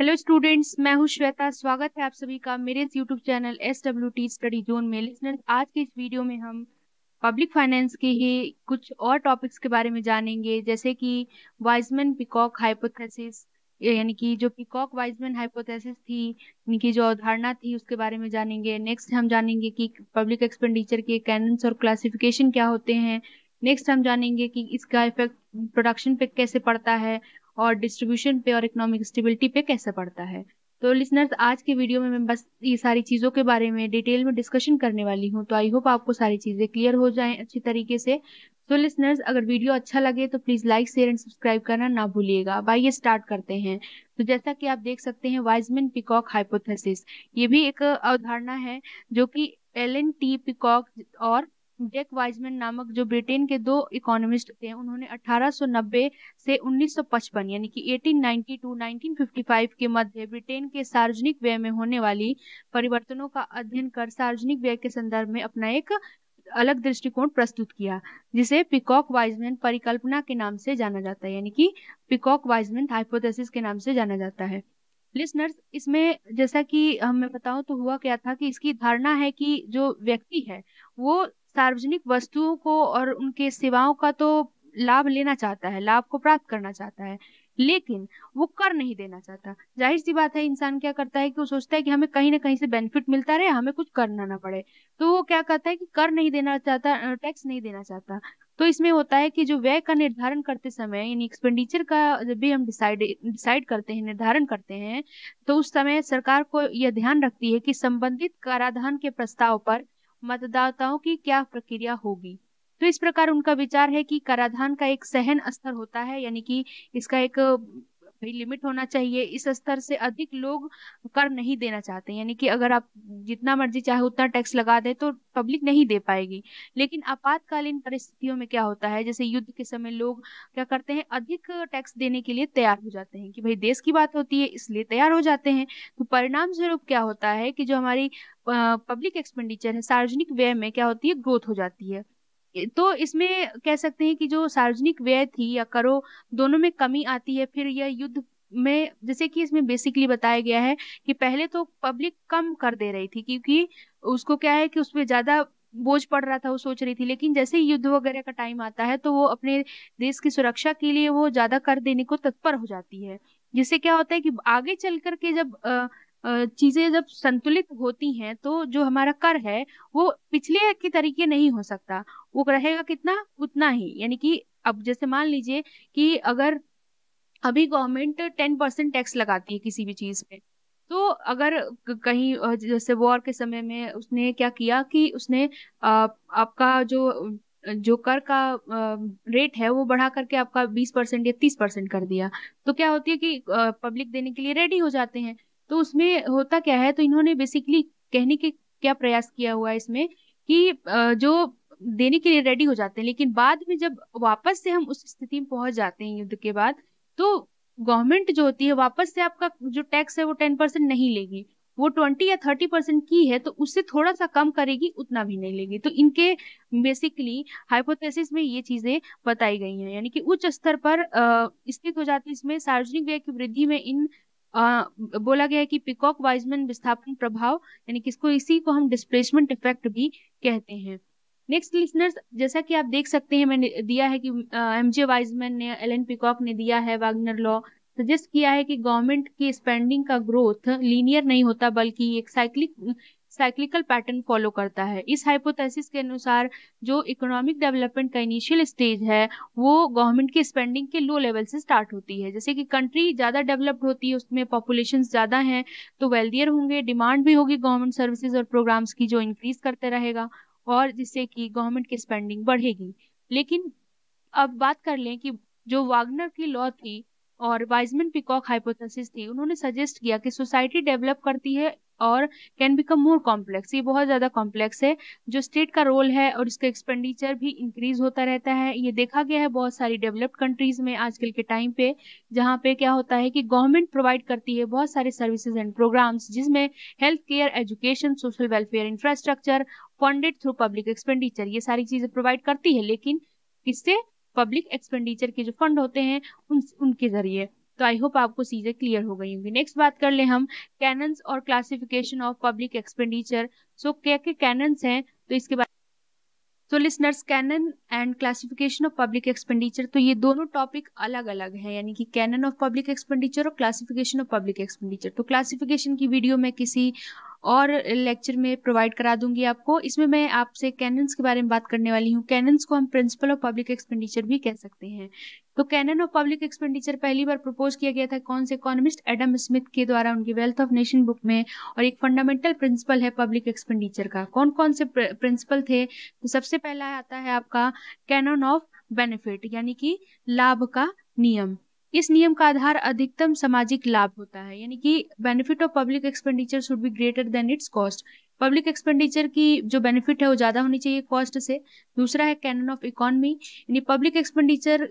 hello students मैं हूं श्वेता स्वागत है आप सभी का मेरे इस YouTube channel S W T study zone में लिसनर आज के इस वीडियो में हम पब्लिक फाइनेंस के ही कुछ और टॉपिक्स के बारे में जानेंगे जैसे कि वाइजमैन पिकॉक हाइपोथेसिस यानी कि जो पिकॉक वाइजमैन हाइपोथेसिस थी इनकी जो अवधारणा थी उसके बारे में जानेंगे नेक्स्ट हम जानेंगे कि पब्लिक एक्सपेंडिचर के कैनन्स और क्लासिफिकेशन क्या होते हैं नेक्स्ट हम जानेंगे कि इसका इफेक्ट प्रोडक्शन पे कैसे पड़ता है और डिस्ट्रीब्यूशन पे और इकोनॉमिक स्टेबिलिटी पे कैसे पड़ता है तो लिसनर्स आज के वीडियो में मैं बस ये सारी चीज़ों के बारे में डिटेल में डिस्कशन करने वाली हूँ तो आई होप आपको सारी चीज़ें क्लियर हो जाएं अच्छी तरीके से तो लिसनर्स अगर वीडियो अच्छा लगे तो please like share and subscribe करना ना भूलिएगा भाई ये स्टार्ट करते हैं तो जैसा कि आप देख सकते हैं वाइजमिन पिकॉक हाइपोथेसिस ये भी एक अवधारणा है जो कि एल एन टी पिकॉक और जैक वाइजमैन नामक जो ब्रिटेन के दो इकोनॉमिस्ट थे उन्होंने 1890 से 1955 यानी कि 1892 1955 के मध्य ब्रिटेन के सार्वजनिक व्यय में होने वाली परिवर्तनों का अध्ययन कर सार्वजनिक व्यय के संदर्भ में अपना एक अलग दृष्टिकोण प्रस्तुत किया जिसे पिकॉक वाइजमैन परिकल्पना के नाम से जाना जाता है यानी कि पिकॉक वाइजमैन हाइपोथेसिस के नाम से जाना जाता है लिसनर्स इसमें जैसा कि हमें बताऊं तो हुआ क्या था कि इसकी धारणा है कि जो व्यक्ति है वो सार्वजनिक वस्तुओं को और उनके सेवाओं का तो लाभ लेना चाहता है लाभ को प्राप्त करना चाहता है लेकिन वो कर नहीं देना चाहता जाहिर सी बात है इंसान क्या करता है कि वो सोचता है कि हमें कहीं ना कहीं से बेनिफिट मिलता रहे हमें कुछ करना ना पड़े तो वो क्या करता है कि कर नहीं देना चाहता टैक्स नहीं देना चाहता तो इसमें होता है कि जो व्यय का निर्धारण करते समय यानी एक्सपेंडिचर का जब भी हम डिसाइड डिसाइड करते हैं निर्धारण करते हैं तो उस समय सरकार को यह ध्यान रखती है कि संबंधित कराधान के प्रस्ताव पर मतदाताओं की क्या प्रक्रिया होगी तो इस प्रकार उनका विचार है कि कराधान का एक सहन स्तर होता है यानी कि इसका एक भाई लिमिट होना चाहिए इस स्तर से अधिक लोग कर नहीं देना चाहते यानी कि अगर आप जितना मर्जी चाहे उतना टैक्स लगा दें तो पब्लिक नहीं दे पाएगी लेकिन आपातकालीन परिस्थितियों में क्या होता है जैसे युद्ध के समय लोग क्या करते हैं अधिक टैक्स देने के लिए तैयार हो जाते हैं कि भाई देश की बात होती है इसलिए तैयार हो जाते हैं तो परिणाम स्वरूप क्या होता है कि जो हमारी पब्लिक एक्सपेंडिचर है सार्वजनिक व्यय में क्या होती है ग्रोथ हो जाती है तो इसमें कह सकते हैं कि जो सार्वजनिक व्यय थी या करो दोनों में कमी आती है फिर यह युद्ध में जैसे कि इसमें बेसिकली बताया गया है कि पहले तो पब्लिक कम कर दे रही थी क्योंकि उसको क्या है कि उसमें ज्यादा बोझ पड़ रहा था वो सोच रही थी लेकिन जैसे ही युद्ध वगैरह का टाइम आता है तो वो अपने देश की सुरक्षा के लिए वो ज्यादा कर देने को तत्पर हो जाती है जिससे क्या होता है कि आगे चल करके जब चीज़ें जब संतुलित होती हैं तो जो हमारा कर है वो पिछले के तरीके नहीं हो सकता वो रहेगा कितना उतना ही यानी कि अब जैसे मान लीजिए कि अगर अभी गवर्नमेंट टेन परसेंट टैक्स लगाती है किसी भी चीज़ पे तो अगर कहीं जैसे वॉर के समय में उसने क्या किया कि उसने आपका जो जो कर का रेट है वो बढ़ा करके आपका 20 परसेंट या 30 परसेंट कर दिया तो क्या होती है कि पब्लिक देने के लिए रेडी हो जाते हैं तो उसमें होता क्या है तो इन्होंने बेसिकली कहने के क्या प्रयास किया हुआ है इसमें कि जो देने के लिए रेडी हो जाते हैं लेकिन बाद में जब वापस से हम उस स्थिति में पहुंच जाते हैं युद्ध के बाद तो गवर्नमेंट जो होती है वापस से आपका जो टैक्स है वो टेन परसेंट नहीं लेगी वो ट्वेंटी या थर्टी परसेंट की है तो उससे थोड़ा सा कम करेगी उतना भी नहीं लेगी तो इनके बेसिकली हाइपोथेसिस में ये चीजें बताई गई हैं यानी कि उच्च स्तर पर स्थित हो जाती है इसमें सार्वजनिक व्यय की वृद्धि में इन आ, बोला गया है कि पिकॉक वाइजमैन विस्थापन प्रभाव यानी किसको इसी को हम डिस्प्लेसमेंट इफेक्ट भी कहते हैं नेक्स्ट लिसनर्स जैसा कि आप देख सकते हैं मैंने दिया है कि एम जे वाइजमैन ने एल एन पिकॉक ने दिया है वागनर लॉ सजेस्ट किया है कि गवर्नमेंट की स्पेंडिंग का ग्रोथ लीनियर नहीं होता बल्कि एक साइक्लिक साइक्लिकल पैटर्न फॉलो करता है इस हाइपोथेसिस के अनुसार जो इकोनॉमिक डेवलपमेंट का इनिशियल स्टेज है वो गवर्नमेंट की स्पेंडिंग के लो लेवल से स्टार्ट होती है जैसे कि कंट्री ज़्यादा डेवलप्ड होती है उसमें पॉपुलेशन ज़्यादा हैं तो वेल्दियर होंगे डिमांड भी होगी गवर्नमेंट सर्विसेज और प्रोग्राम्स की जो इंक्रीज करते रहेगा और जिससे कि गवर्नमेंट की स्पेंडिंग बढ़ेगी लेकिन अब बात कर लें कि जो वागनर की लॉ थी और वाइजमैन पिकॉक हाइपोथेसिस थी उन्होंने सजेस्ट किया कि सोसाइटी डेवलप करती है और कैन बिकम मोर कॉम्प्लेक्स ये बहुत ज़्यादा कॉम्प्लेक्स है जो स्टेट का रोल है और इसका एक्सपेंडिचर भी इंक्रीज होता रहता है ये देखा गया है बहुत सारी डेवलप्ड कंट्रीज में आजकल के टाइम पे जहाँ पे क्या होता है कि गवर्नमेंट प्रोवाइड करती है बहुत सारे सर्विसेज एंड प्रोग्राम्स जिसमें health care education social welfare infrastructure funded through public expenditure ये सारी चीजें प्रोवाइड करती है लेकिन किससे पब्लिक एक्सपेंडिचर के जो फंड होते हैं उन, उनके जरिए तो आई होप आपको चीज़ें क्लियर हो गई होंगी नेक्स्ट बात कर ले हम कैनन्स और classification of public expenditure so क्या क्या कैनन्स हैं तो इसके बाद तो listeners canon and classification of public expenditure तो ये दोनों टॉपिक अलग अलग हैं यानी कि कैनन ऑफ पब्लिक एक्सपेंडिचर और क्लासिफिकेशन ऑफ पब्लिक एक्सपेंडिचर तो क्लासिफिकेशन की वीडियो में किसी और लेक्चर में प्रोवाइड करा दूंगी आपको इसमें मैं आपसे कैनन्स के बारे में बात करने वाली हूँ कैनन्स को हम प्रिंसिपल ऑफ पब्लिक एक्सपेंडिचर भी कह सकते हैं तो कैनन ऑफ पब्लिक एक्सपेंडिचर पहली बार प्रपोज किया गया था कौन से इकोनॉमिस्ट एडम स्मिथ के द्वारा उनकी वेल्थ ऑफ नेशन बुक में और एक फंडामेंटल प्रिंसिपल है पब्लिक एक्सपेंडिचर का कौन कौन से प्रिंसिपल थे तो सबसे पहला आता है आपका कैनन ऑफ बेनिफिट यानी कि लाभ का नियम इस नियम का आधार अधिकतम सामाजिक लाभ होता है यानी कि benefit of public expenditure should be greater than its cost public expenditure की जो बेनिफिट है वो ज्यादा होनी चाहिए कॉस्ट से दूसरा है कैनन ऑफ इकोनॉमी यानी पब्लिक एक्सपेंडिचर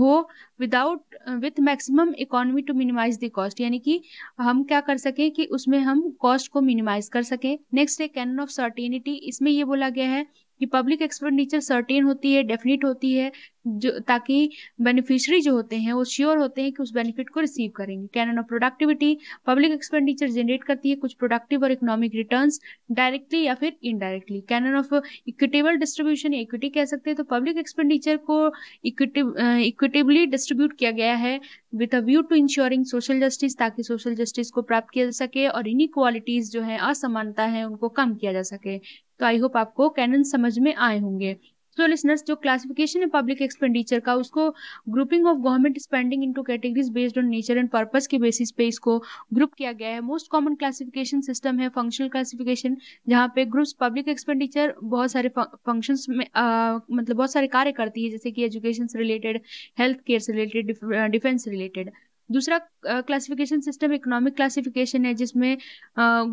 हो without with maximum economy to minimise the cost यानी कि हम क्या कर सकें कि उसमें हम कॉस्ट को मिनिमाइज कर सकें नेक्स्ट है कैनन ऑफ सर्टेनिटी इसमें ये बोला गया है कि पब्लिक एक्सपेंडिचर सर्टेन होती है डेफिनेट होती है जो ताकि बेनिफिशरी जो होते हैं वो श्योर होते हैं कि उस बेनिफिट को रिसीव करेंगे canon of productivity public expenditure generate करती है कुछ प्रोडक्टिव और इकोनॉमिक रिटर्न डायरेक्टली या फिर indirectly canon of equitable distribution equity कह सकते हैं तो पब्लिक एक्सपेंडिचर को इक्विटेबली डिस्ट्रीब्यूट किया गया है with a view to ensuring social justice ताकि सोशल जस्टिस को प्राप्त किया जा सके और इनिक्वालिटीज जो है असमानता है उनको कम किया जा सके तो आई होप आपको कैनन समझ में आए होंगे सो लिसनर्स जो क्लासिफिकेशन है पब्लिक एक्सपेंडिचर का उसको grouping of government spending into categories based on nature and purpose के बेसिस पे इसको ग्रुप किया गया है मोस्ट कॉमन क्लासिफिकेशन सिस्टम है फंक्शनल क्लासिफिकेशन जहाँ पे ग्रुप्स पब्लिक एक्सपेंडिचर बहुत सारे फंक्शन में आ, मतलब बहुत सारे कार्य करती है जैसे कि एजुकेशन से रिलेटेड हेल्थ केयर से रिलेटेड डिफेंस रिलेटेड दूसरा क्लासिफिकेशन सिस्टम इकोनॉमिक क्लासिफिकेशन है जिसमें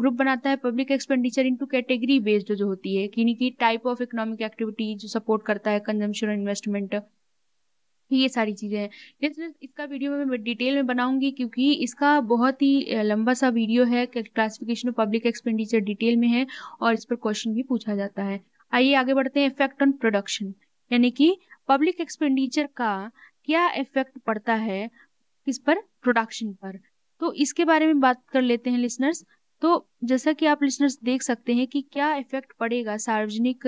ग्रुप बनाता है public expenditure into category based जो होती है नहीं कि टाइप ऑफ इकोनॉमिक एक्टिविटी जो सपोर्ट करता है कंजम्पशन इन्वेस्टमेंट ये सारी चीज़ें हैं इसका वीडियो मैं डिटेल में बनाऊंगी क्योंकि इसका बहुत ही लंबा सा वीडियो है classification of public expenditure detail में है और इस पर क्वेश्चन भी पूछा जाता है आइए आगे बढ़ते हैं इफेक्ट ऑन प्रोडक्शन यानी कि पब्लिक एक्सपेंडिचर का क्या इफेक्ट पड़ता है किस पर प्रोडक्शन पर तो इसके बारे में बात कर लेते हैं लिसनर्स तो जैसा कि आप लिसनर्स देख सकते हैं कि क्या इफेक्ट पड़ेगा सार्वजनिक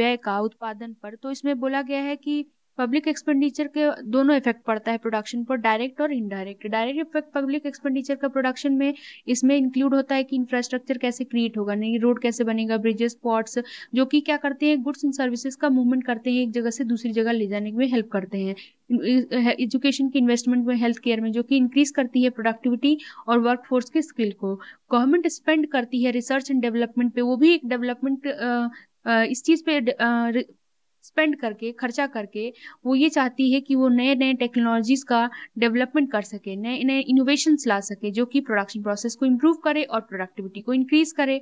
व्यय का उत्पादन पर तो इसमें बोला गया है कि पब्लिक एक्सपेंडिचर के दोनों इफेक्ट पड़ता है प्रोडक्शन पर डायरेक्ट और indirect direct effect public expenditure का प्रोडक्शन में इसमें इंक्लूड होता है कि इंफ्रास्ट्रक्चर कैसे क्रिएट होगा नहीं रोड कैसे बनेगा ब्रिजेस पॉट्स जो कि क्या करते हैं गुड्स एंड सर्विसेज का मूवमेंट करते हैं एक जगह से दूसरी जगह ले जाने में हेल्प करते हैं एजुकेशन के इन्वेस्टमेंट में हेल्थ केयर में जो कि इंक्रीज करती है प्रोडक्टिविटी और वर्क फोर्स के स्किल को गवर्नमेंट स्पेंड करती है रिसर्च एंड डेवलपमेंट पे वो भी एक डेवलपमेंट इस चीज़ पे स्पेंड करके खर्चा करके वो ये चाहती है कि वो नए नए टेक्नोलॉजीज़ का डेवलपमेंट कर सके नए नए इनोवेशंस ला सके जो कि प्रोडक्शन प्रोसेस को इम्प्रूव करे और प्रोडक्टिविटी को इंक्रीज करे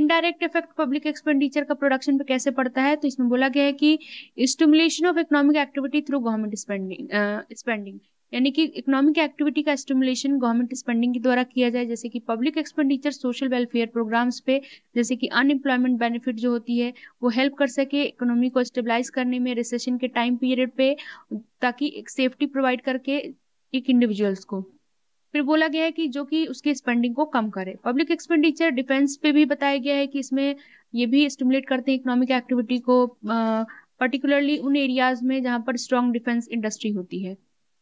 इनडायरेक्ट इफेक्ट पब्लिक एक्सपेंडिचर का प्रोडक्शन पे कैसे पड़ता है तो इसमें बोला गया है कि stimulation of economic activity through government spending spending यानी कि इकोनॉमिक एक्टिविटी का स्टिमुलेशन गवर्नमेंट स्पेंडिंग के द्वारा किया जाए जैसे कि public expenditure social welfare programmes पे जैसे कि अनएम्प्लॉयमेंट बेनिफिट जो होती है वो हेल्प कर सके इकोनॉमी को स्टेबलाइज करने में रिसेशन के टाइम पीरियड पे ताकि एक सेफ्टी प्रोवाइड करके एक इंडिविजुअल्स को फिर बोला गया है कि जो कि उसके स्पेंडिंग को कम करे पब्लिक एक्सपेंडिचर डिफेंस पे भी बताया गया है कि इसमें ये भी स्टिमुलेट करते हैं इकोनॉमिक एक्टिविटी को पर्टिकुलरली उन एरियाज में जहां पर स्ट्रॉन्ग डिफेंस इंडस्ट्री होती है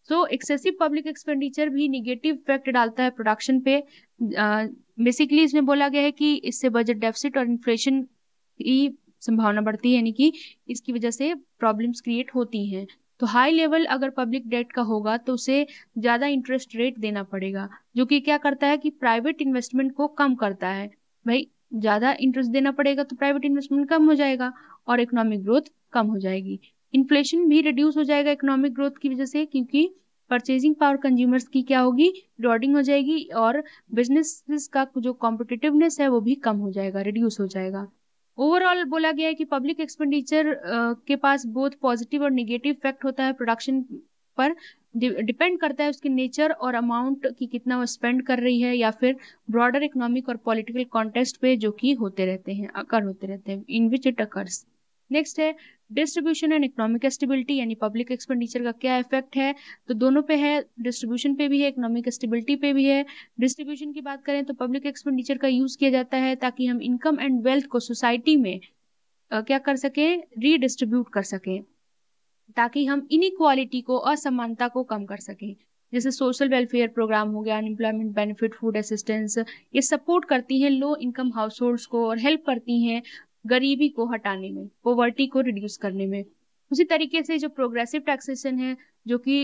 सो एक्सेसिव पब्लिक एक्सपेंडिचर भी निगेटिव इफेक्ट डालता है प्रोडक्शन पे बेसिकली uh, इसमें बोला गया है कि इससे बजट डेफिसिट और इन्फ्लेशन की संभावना बढ़ती है यानी कि इसकी वजह से प्रॉब्लम्स क्रिएट होती हैं तो हाई लेवल अगर पब्लिक डेट का होगा तो उसे ज़्यादा इंटरेस्ट रेट देना पड़ेगा जो कि क्या करता है कि प्राइवेट इन्वेस्टमेंट को कम करता है भाई ज़्यादा इंटरेस्ट देना पड़ेगा तो प्राइवेट इन्वेस्टमेंट कम हो जाएगा और इकोनॉमिक ग्रोथ कम हो जाएगी इन्फ्लेशन भी रिड्यूस हो जाएगा इकोनॉमिक ग्रोथ की वजह से क्योंकि परचेजिंग पावर कंज्यूमर्स की क्या होगी रिकॉर्डिंग हो जाएगी और बिजनेस का जो कॉम्पिटिटिवनेस है वो भी कम हो जाएगा रिड्यूस हो जाएगा ओवरऑल बोला गया है कि पब्लिक एक्सपेंडिचर के पास बोथ पॉजिटिव और निगेटिव इफेक्ट होता है प्रोडक्शन पर डिपेंड करता है उसके नेचर और अमाउंट की कितना वो स्पेंड कर रही है या फिर ब्रॉडर इकोनॉमिक और पॉलिटिकल कॉन्टेस्ट पे जो कि होते रहते हैं अकर होते रहते हैं in which it occurs next है डिस्ट्रीब्यूशन एंड इकोनॉमिक स्टेबिलिटी यानी पब्लिक एक्सपेंडिचर का क्या इफेक्ट है तो दोनों पे है डिस्ट्रीब्यूशन पे भी है इकोनॉमिक स्टेबिलिटी पे भी है डिस्ट्रीब्यूशन की बात करें तो पब्लिक एक्सपेंडिचर का यूज किया जाता है ताकि हम इनकम एंड वेल्थ को सोसाइटी में आ, क्या कर सकें रीडिस्ट्रीब्यूट कर सकें ताकि हम इनक्वालिटी को असमानता को कम कर सकें जैसे सोशल वेलफेयर प्रोग्राम हो गया अनएम्प्लॉयमेंट बेनिफिट फूड असिस्टेंस ये सपोर्ट करती हैं लो इनकम हाउस होल्ड्स को और हेल्प करती हैं गरीबी को हटाने में पॉवर्टी को रिड्यूस करने में उसी तरीके से जो प्रोग्रेसिव टैक्सेशन है जो कि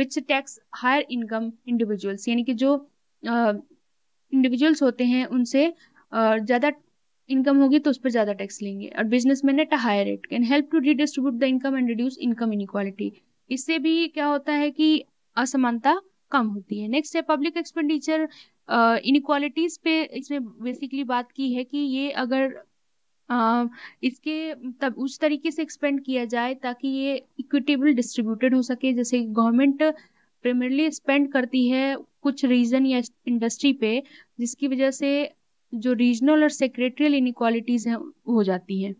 which tax higher income individuals यानी कि जो इंडिविजुअल्स uh, होते हैं उनसे uh, ज़्यादा इनकम होगी तो उस पर ज़्यादा टैक्स लेंगे और man at a higher rate can help to redistribute the income and reduce income inequality इससे भी क्या होता है कि असमानता कम होती है नेक्स्ट है पब्लिक एक्सपेंडिचर इनक्वालिटीज़ पे इसमें बेसिकली बात की है कि ये अगर इसके तब उस तरीके से एक्सपेंड किया जाए ताकि ये इक्विटेबल डिस्ट्रीब्यूटेड हो सके जैसे गवर्नमेंट प्रेमरली स्पेंड करती है कुछ रीजन या इंडस्ट्री पे जिसकी वजह से जो रीजनल और सेक्रेटरियल इनिक्वालिटीज हैं हो जाती हैं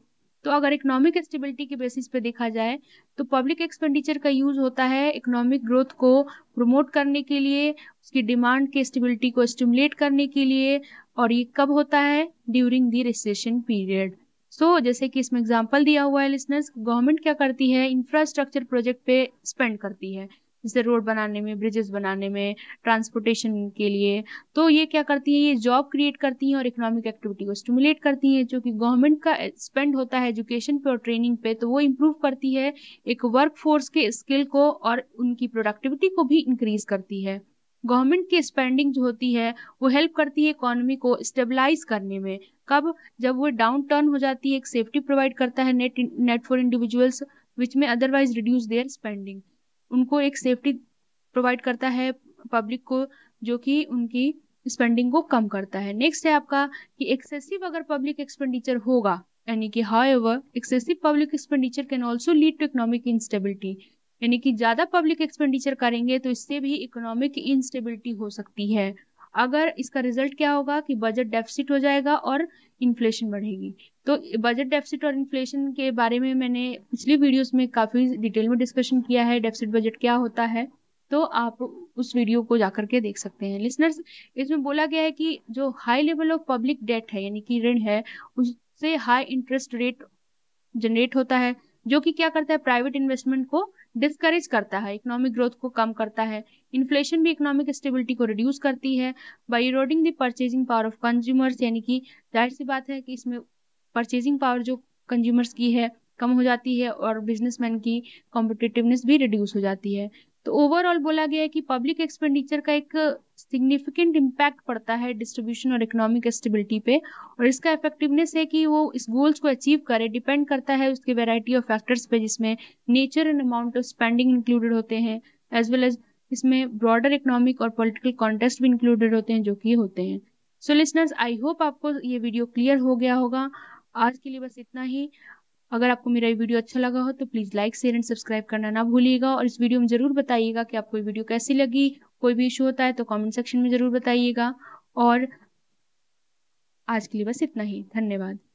तो अगर इकोनॉमिक स्टेबिलिटी के बेसिस पे देखा जाए तो पब्लिक एक्सपेंडिचर का यूज होता है इकोनॉमिक ग्रोथ को प्रमोट करने के लिए उसकी डिमांड के स्टेबिलिटी को स्टिमुलेट करने के लिए और ये कब होता है during the recession period so जैसे कि इसमें एग्जाम्पल दिया हुआ है लिसनर्स गवर्नमेंट क्या करती है इंफ्रास्ट्रक्चर प्रोजेक्ट पे स्पेंड करती है जैसे रोड बनाने में ब्रिजेस बनाने में ट्रांसपोर्टेशन के लिए तो ये क्या करती है ये जॉब क्रिएट करती हैं और इकोनॉमिक एक्टिविटी को स्टिमुलेट करती हैं जो कि गवर्नमेंट का स्पेंड होता है एजुकेशन पे और ट्रेनिंग पे तो वो इम्प्रूव करती है एक वर्क फोर्स के स्किल को और उनकी प्रोडक्टिविटी को भी इंक्रीज करती है गवर्नमेंट की स्पेंडिंग जो होती है वो हेल्प करती है इकोनॉमी को स्टेबलाइज करने में कब जब वो डाउन टर्न हो जाती है एक सेफ्टी प्रोवाइड करता है net net for individuals which में अदरवाइज रिड्यूस देयर स्पेंडिंग उनको एक सेफ्टी प्रोवाइड करता है पब्लिक को जो कि उनकी स्पेंडिंग को कम करता है नेक्स्ट है आपका कि एक्सेसिव अगर पब्लिक एक्सपेंडिचर होगा यानी कि however excessive public expenditure can also lead to economic instability यानी कि ज्यादा पब्लिक एक्सपेंडिचर करेंगे तो इससे भी इकोनॉमिक इंस्टेबिलिटी हो सकती है अगर इसका रिजल्ट क्या होगा कि बजट डेफिसिट हो जाएगा और इन्फ्लेशन बढ़ेगी तो बजट डेफिसिट और इन्फ्लेशन के बारे में मैंने पिछली वीडियोस में काफ़ी डिटेल में डिस्कशन किया है डेफिसिट बजट क्या होता है तो आप उस वीडियो को जाकर के देख सकते हैं लिसनर्स इसमें बोला गया है कि जो high level of public debt है यानी कि ऋण है उससे हाई इंटरेस्ट रेट जनरेट होता है जो कि क्या करता है प्राइवेट इन्वेस्टमेंट को डिस्करेज करता है इकोनॉमिक ग्रोथ को कम करता है इन्फ्लेशन भी इकोनॉमिक स्टेबिलिटी को रिड्यूस करती है by eroding the purchasing power of consumers यानी कि जाहिर सी बात है कि इसमें परचेजिंग पावर जो कंज्यूमर्स की है कम हो जाती है और बिजनेसमैन की कॉम्पिटिटिवनेस भी रिड्यूस हो जाती है तो ओवरऑल बोला गया है कि पब्लिक एक्सपेंडिचर का एक सिग्निफिकेंट इम्पैक्ट पड़ता है डिस्ट्रीब्यूशन और इकोनॉमिक स्टेबिलिटी पे और इसका इफेक्टिवनेस है कि वो इस गोल्स को अचीव करे डिपेंड करता है उसके वेराइटी ऑफ फैक्टर्स पे जिसमें nature and amount of spending included होते हैं एज वेल एज इसमें ब्रॉडर इकोनॉमिक और पॉलिटिकल कॉन्टेस्ट भी इंक्लूडेड होते हैं जो कि होते हैं सो लिसनर्स आई होप आपको ये वीडियो क्लियर हो गया होगा आज के लिए बस इतना ही अगर आपको मेरा ये वीडियो अच्छा लगा हो तो please like share and subscribe करना ना भूलिएगा और इस वीडियो में ज़रूर बताइएगा कि आपको ये वीडियो कैसी लगी कोई भी इशू होता है तो कमेंट सेक्शन में ज़रूर बताइएगा और आज के लिए बस इतना ही धन्यवाद